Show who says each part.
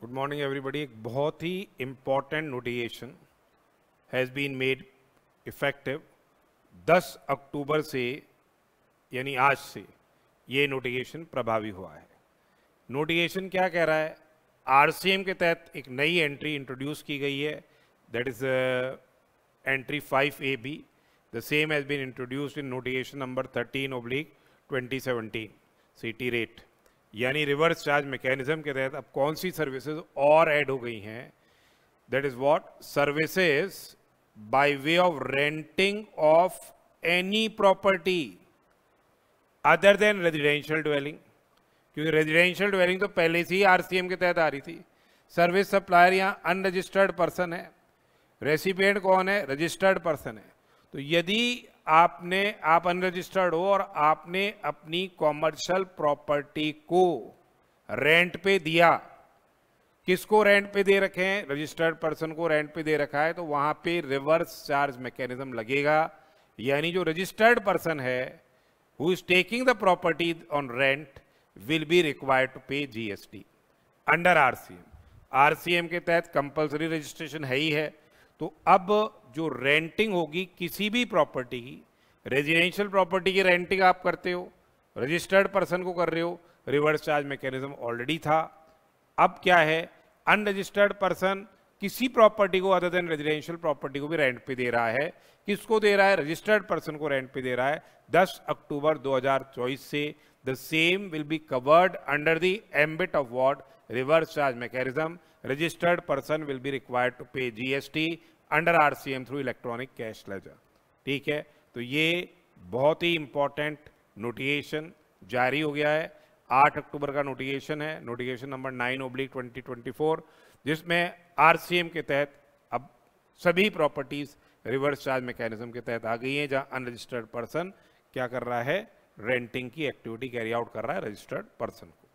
Speaker 1: good morning everybody एक बहुत ही important notification has been made effective 10 October से यानी आज से ये नोटिगेशन प्रभावी हुआ है नोटिगेशन क्या कह रहा है आरसीएम के तहत एक नई एंट्री इंट्रोड्यूस की गई है that is entry five A B the same has been introduced in notification number 13 oblique 2017 CT rate यानी रिवर्स चार्ज मैकेनिज्म के तहत अब कौन सी सर्विसेज और ऐड हो गई हैं that is what services by way of renting of any property other than residential dwelling क्योंकि रेजिडेंशियल ड्वेलिंग तो पहले से ही आर के तहत आ रही थी सर्विस सप्लायर यहाँ अनरजिस्टर्ड पर्सन है रेसिपिएंट कौन है रजिस्टर्ड पर्सन है तो यदि आपने आप अनरजिस्टर्ड हो और आपने अपनी कॉमर्शियल प्रॉपर्टी को रेंट पे दिया किसको रेंट पे दे रखे हैं रजिस्टर्ड पर्सन को रेंट पे दे रखा है तो वहां पे रिवर्स चार्ज मैकेनिज्म लगेगा यानी जो रजिस्टर्ड पर्सन है who is taking the property on rent will be required to pay GST under RCM RCM के तहत कंपलसरी रजिस्ट्रेशन है ही है तो अब जो रेंटिंग होगी किसी भी प्रॉपर्टी की रेजिडेंशियल प्रॉपर्टी की रेंटिंग आप करते हो रजिस्टर्ड पर्सन को कर रहे हो रिवर्स चार्ज मैकेनिज्म ऑलरेडी था अब क्या है अनरजिस्टर्ड पर्सन किसी प्रॉपर्टी को अदर देन रेजिडेंशियल प्रॉपर्टी को भी रेंट पे दे रहा है किसको दे रहा है रजिस्टर्ड पर्सन को रेंट पे दे रहा है 10 अक्टूबर 2024 से the same will be covered under the ambit of what reverse charge mechanism registered person will be required to pay GST under RCM through electronic cash ledger ठीक है तो ये बहुत ही इम्पॉर्टेंट नोटिएशन जारी हो गया है 8 अक्टूबर का नोटिएशन है नोटिफिकेशन नंबर 9 ओब्लिक 2024 जिसमें आरसीएम के तहत अब सभी प्रॉपर्टीज रिवर्स चार्ज मैकेनिज्म के तहत आ गई हैं जहां अनरजिस्टर्ड पर्सन क्या कर रहा है रेंटिंग की एक्टिविटी कैरी आउट कर रहा है रजिस्टर्ड पर्सन को